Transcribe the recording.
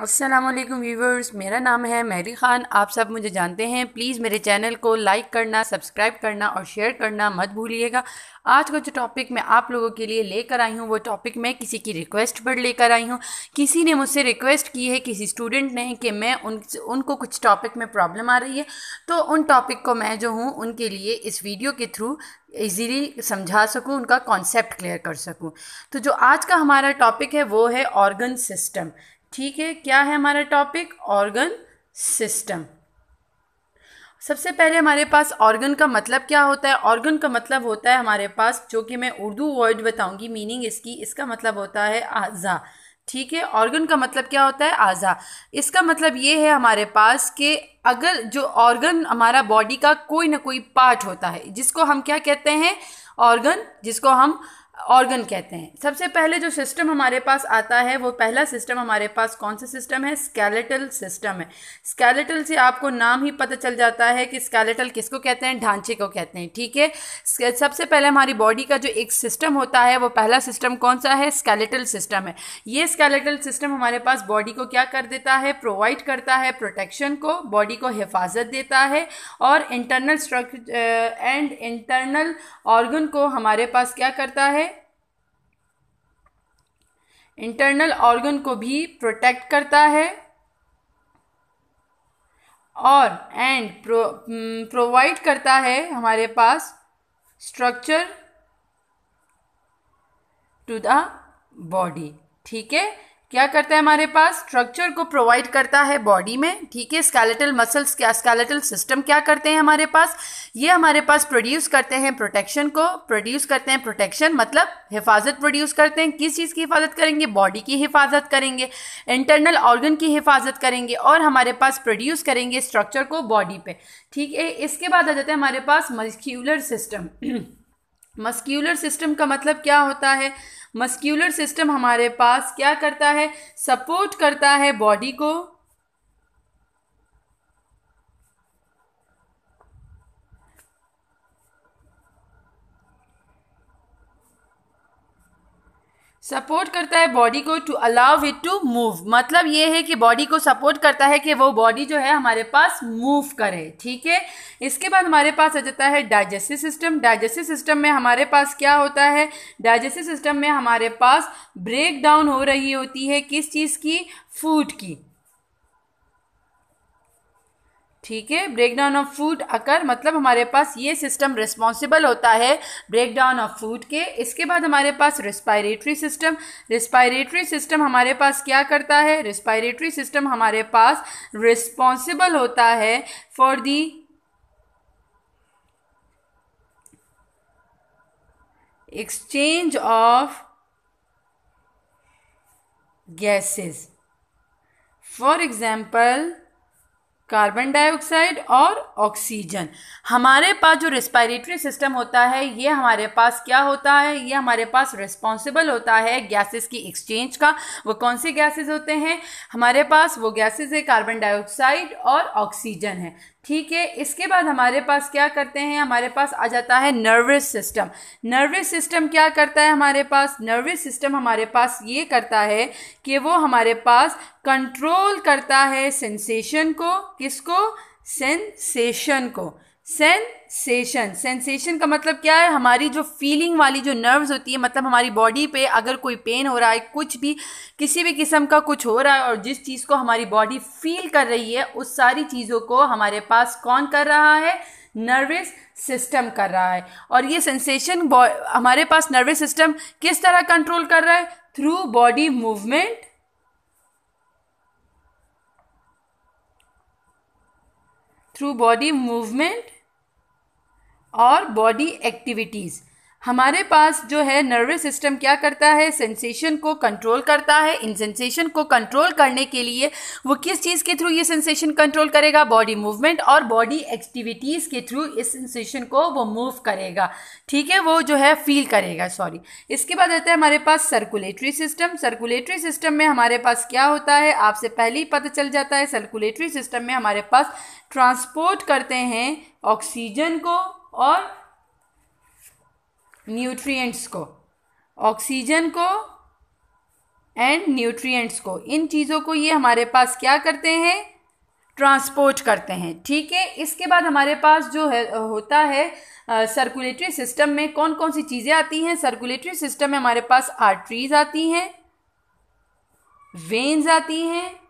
अस्सलाम वालेकुम व्यूवर्स मेरा नाम है मेहरी ख़ान आप सब मुझे जानते हैं प्लीज़ मेरे चैनल को लाइक करना सब्सक्राइब करना और शेयर करना मत भूलिएगा आज का जो टॉपिक मैं आप लोगों के लिए लेकर आई हूँ वो टॉपिक मैं किसी की रिक्वेस्ट पर लेकर आई हूँ किसी ने मुझसे रिक्वेस्ट की है किसी स्टूडेंट ने कि मैं उन उनको कुछ टॉपिक में प्रॉब्लम आ रही है तो उन टॉपिक को मैं जो हूँ उनके लिए इस वीडियो के थ्रू इजीली समझा सकूं उनका कॉन्सेप्ट क्लियर कर सकूं तो जो आज का हमारा टॉपिक है वो है ऑर्गन सिस्टम ठीक है क्या है हमारा टॉपिक ऑर्गन सिस्टम सबसे पहले हमारे पास ऑर्गन का मतलब क्या होता है ऑर्गन का मतलब होता है हमारे पास जो कि मैं उर्दू वर्ड बताऊंगी मीनिंग इसकी इसका मतलब होता है आज़ा ठीक है ऑर्गन का मतलब क्या होता है आज़ा इसका मतलब ये है हमारे पास कि अगर जो ऑर्गन हमारा बॉडी का कोई ना कोई पार्ट होता है जिसको हम क्या कहते हैं ऑर्गन जिसको हम ऑर्गन कहते हैं सबसे पहले जो सिस्टम हमारे पास आता है वो पहला सिस्टम हमारे पास कौन सा सिस्टम है स्केलेटल सिस्टम है स्केलेटल से आपको नाम ही पता चल जाता है कि स्केलेटल किसको कहते हैं ढांचे को कहते हैं ठीक है सबसे पहले हमारी बॉडी का जो एक सिस्टम होता है वो पहला सिस्टम कौन सा है स्केलेटल सिस्टम है ये स्केलेटल सिस्टम हमारे पास बॉडी को क्या कर देता है प्रोवाइड करता है प्रोटेक्शन को बॉडी को हिफाजत देता है और internal structure and internal organ को हमारे पास क्या करता है इंटरनल ऑर्गन को भी प्रोटेक्ट करता है और एंड प्रोवाइड mm, करता है हमारे पास स्ट्रक्चर टू द बॉडी ठीक है क्या करता है हमारे पास स्ट्रक्चर को प्रोवाइड करता है बॉडी में ठीक है स्केलेटल मसल्स क्या स्केलेटल सिस्टम क्या करते हैं हमारे पास ये हमारे पास प्रोड्यूस करते हैं प्रोटेक्शन को प्रोड्यूस करते हैं प्रोटेक्शन मतलब हिफाजत प्रोड्यूस करते हैं किस चीज़ की हिफाजत करेंगे बॉडी की हिफाजत करेंगे इंटरनल ऑर्गन की हिफाजत करेंगे और हमारे पास प्रोड्यूस करेंगे स्ट्रक्चर को बॉडी पे ठीक है इसके बाद आ जाता है हमारे पास मस्क्यूलर सिस्टम मस्क्यूलर सिस्टम का मतलब क्या होता है मस्क्यूलर सिस्टम हमारे पास क्या करता है सपोर्ट करता है बॉडी को सपोर्ट करता है बॉडी को to allow it to move मतलब ये है कि बॉडी को सपोर्ट करता है कि वो बॉडी जो है हमारे पास मूव करे ठीक है इसके बाद हमारे पास आ जाता है डाइजेस्टिव सिस्टम डाइजेस्टिव सिस्टम में हमारे पास क्या होता है डाइजेस्टिव सिस्टम में हमारे पास ब्रेक डाउन हो रही होती है किस चीज़ की फूड की ठीक है break down of food occur मतलब हमारे पास ये सिस्टम रिस्पॉन्सिबल होता है ब्रेक डाउन ऑफ फूड के इसके बाद हमारे पास रिस्पायरेटरी सिस्टम रिस्पायरेटरी सिस्टम हमारे पास क्या करता है रिस्पायरेटरी सिस्टम हमारे पास रिस्पॉन्सिबल होता है for the exchange of gases for example carbon dioxide और ऑक्सीजन हमारे पास जो रेस्पायरेटरी सिस्टम होता है ये हमारे पास क्या होता है ये हमारे पास रिस्पॉन्सिबल होता है गैसेस की एक्सचेंज का वो कौन से गैसेस होते हैं हमारे पास वो गैसेस है कार्बन डाइऑक्साइड और ऑक्सीजन है ठीक है इसके बाद हमारे पास क्या करते हैं हमारे पास आ जाता है नर्वस सिस्टम नर्वस सिस्टम क्या करता है हमारे पास नर्वस सिस्टम हमारे पास ये करता है कि वो हमारे पास कंट्रोल करता है सेंसेशन को किसको सेंसेशन को सेंसेशन सेंसेशन का मतलब क्या है हमारी जो फीलिंग वाली जो नर्व्स होती है मतलब हमारी बॉडी पे अगर कोई पेन हो रहा है कुछ भी किसी भी किस्म का कुछ हो रहा है और जिस चीज़ को हमारी बॉडी फील कर रही है उस सारी चीज़ों को हमारे पास कौन कर रहा है नर्वस सिस्टम कर रहा है और ये सेंसेशन हमारे पास नर्वस सिस्टम किस तरह कंट्रोल कर रहा है through body movement through body movement और बॉडी एक्टिविटीज़ हमारे पास जो है नर्वस सिस्टम क्या करता है सेंसेशन को कंट्रोल करता है इन सेंसेशन को कंट्रोल करने के लिए वो किस चीज़ के थ्रू ये सेंसेशन कंट्रोल करेगा बॉडी मूवमेंट और बॉडी एक्टिविटीज़ के थ्रू इस सेंसेशन को वो मूव करेगा ठीक है वो जो है फील करेगा सॉरी इसके बाद रहता है हमारे पास सर्कुलेटरी सिस्टम सर्कुलेटरी सिस्टम में हमारे पास क्या होता है आपसे पहले ही पता चल जाता है सर्कुलेटरी सिस्टम में हमारे पास ट्रांसपोर्ट करते हैं ऑक्सीजन को और न्यूट्रिएंट्स को ऑक्सीजन को एंड न्यूट्रिएंट्स को इन चीज़ों को ये हमारे पास क्या करते हैं ट्रांसपोर्ट करते हैं ठीक है इसके बाद हमारे पास जो है होता है सर्कुलेटरी सिस्टम में कौन कौन सी चीज़ें आती हैं सर्कुलेटरी सिस्टम में हमारे पास आर्टरीज आती हैं वेन्स आती हैं